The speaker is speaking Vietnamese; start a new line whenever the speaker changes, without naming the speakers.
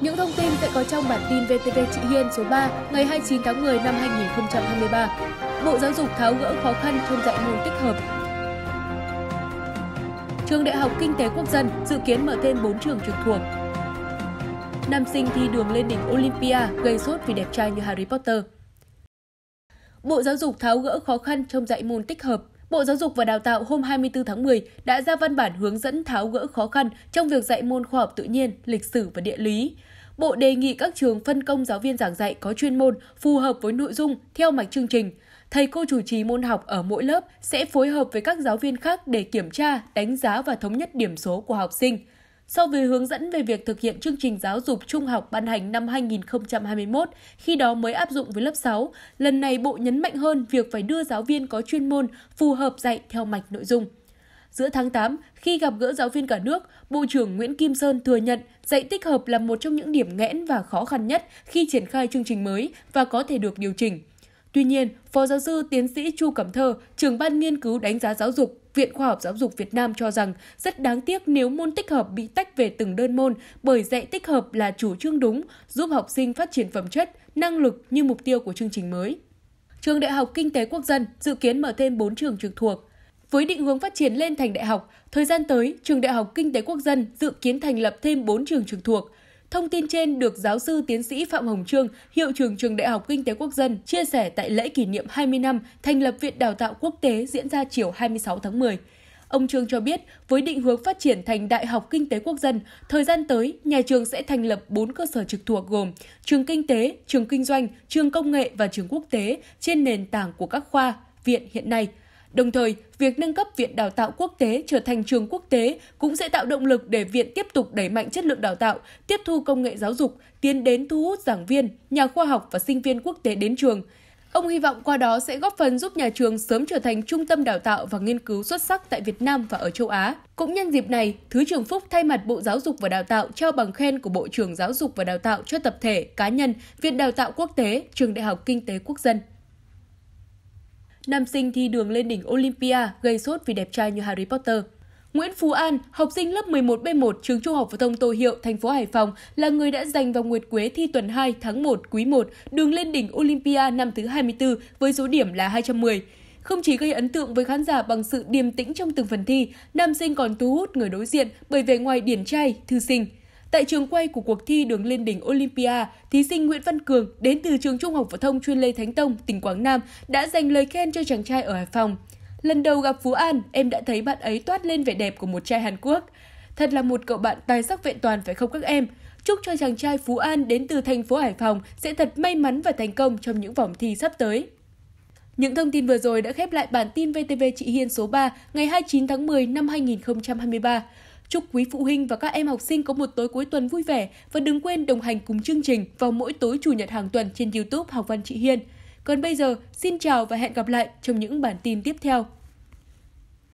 Những thông tin sẽ có trong bản tin VTV Chị Hiên số 3 ngày 29 tháng 10 năm 2023. Bộ Giáo dục tháo gỡ khó khăn trong dạy môn tích hợp. Trường Đại học Kinh tế Quốc dân dự kiến mở thêm 4 trường trực thuộc. Nam sinh thi đường lên đỉnh Olympia gây sốt vì đẹp trai như Harry Potter. Bộ Giáo dục tháo gỡ khó khăn trong dạy môn tích hợp. Bộ Giáo dục và Đào tạo hôm 24 tháng 10 đã ra văn bản hướng dẫn tháo gỡ khó khăn trong việc dạy môn khoa học tự nhiên, lịch sử và địa lý. Bộ đề nghị các trường phân công giáo viên giảng dạy có chuyên môn phù hợp với nội dung theo mạch chương trình. Thầy cô chủ trì môn học ở mỗi lớp sẽ phối hợp với các giáo viên khác để kiểm tra, đánh giá và thống nhất điểm số của học sinh. So với hướng dẫn về việc thực hiện chương trình giáo dục trung học ban hành năm 2021, khi đó mới áp dụng với lớp 6, lần này Bộ nhấn mạnh hơn việc phải đưa giáo viên có chuyên môn phù hợp dạy theo mạch nội dung. Giữa tháng 8, khi gặp gỡ giáo viên cả nước, Bộ trưởng Nguyễn Kim Sơn thừa nhận dạy tích hợp là một trong những điểm nghẽn và khó khăn nhất khi triển khai chương trình mới và có thể được điều chỉnh. Tuy nhiên, Phó giáo sư tiến sĩ Chu Cẩm Thơ, trưởng ban nghiên cứu đánh giá giáo dục, Viện Khoa học Giáo dục Việt Nam cho rằng rất đáng tiếc nếu môn tích hợp bị tách về từng đơn môn bởi dạy tích hợp là chủ trương đúng, giúp học sinh phát triển phẩm chất, năng lực như mục tiêu của chương trình mới. Trường Đại học Kinh tế Quốc dân dự kiến mở thêm 4 trường trực thuộc. Với định hướng phát triển lên thành đại học, thời gian tới, Trường Đại học Kinh tế Quốc dân dự kiến thành lập thêm 4 trường trực thuộc – Thông tin trên được giáo sư tiến sĩ Phạm Hồng Trương, hiệu trưởng trường Đại học Kinh tế Quốc dân, chia sẻ tại lễ kỷ niệm 20 năm thành lập Viện Đào tạo Quốc tế diễn ra chiều 26 tháng 10. Ông Trương cho biết, với định hướng phát triển thành Đại học Kinh tế Quốc dân, thời gian tới, nhà trường sẽ thành lập 4 cơ sở trực thuộc gồm trường kinh tế, trường kinh doanh, trường công nghệ và trường quốc tế trên nền tảng của các khoa, viện hiện nay – Đồng thời, việc nâng cấp viện đào tạo quốc tế trở thành trường quốc tế cũng sẽ tạo động lực để viện tiếp tục đẩy mạnh chất lượng đào tạo, tiếp thu công nghệ giáo dục, tiến đến thu hút giảng viên, nhà khoa học và sinh viên quốc tế đến trường. Ông hy vọng qua đó sẽ góp phần giúp nhà trường sớm trở thành trung tâm đào tạo và nghiên cứu xuất sắc tại Việt Nam và ở châu Á. Cũng nhân dịp này, Thứ trưởng Phúc thay mặt Bộ Giáo dục và Đào tạo trao bằng khen của Bộ trưởng Giáo dục và Đào tạo cho tập thể, cá nhân, Viện Đào tạo Quốc tế, Trường Đại học Kinh tế Quốc dân. Nam sinh thi đường lên đỉnh Olympia gây sốt vì đẹp trai như Harry Potter. Nguyễn Phú An, học sinh lớp 11B1 trường Trung học phổ thông Tô Hiệu, thành phố Hải Phòng là người đã giành vòng Nguyệt Quế thi tuần 2 tháng 1 quý 1 đường lên đỉnh Olympia năm thứ 24 với số điểm là 210. Không chỉ gây ấn tượng với khán giả bằng sự điềm tĩnh trong từng phần thi, nam sinh còn thu hút người đối diện bởi vẻ ngoài điển trai, thư sinh. Tại trường quay của cuộc thi đường lên đỉnh Olympia, thí sinh Nguyễn Văn Cường đến từ trường Trung học phổ thông chuyên Lê Thánh Tông, tỉnh Quảng Nam đã dành lời khen cho chàng trai ở Hải Phòng. Lần đầu gặp Phú An, em đã thấy bạn ấy toát lên vẻ đẹp của một trai Hàn Quốc. Thật là một cậu bạn tài sắc vẹn toàn phải không các em? Chúc cho chàng trai Phú An đến từ thành phố Hải Phòng sẽ thật may mắn và thành công trong những vòng thi sắp tới. Những thông tin vừa rồi đã khép lại bản tin VTV Chị Hiên số 3 ngày 29 tháng 10 năm 2023. Chúc quý phụ huynh và các em học sinh có một tối cuối tuần vui vẻ và đừng quên đồng hành cùng chương trình vào mỗi tối chủ nhật hàng tuần trên YouTube Học Văn Chị Hiên. Còn bây giờ, xin chào và hẹn gặp lại trong những bản tin tiếp theo.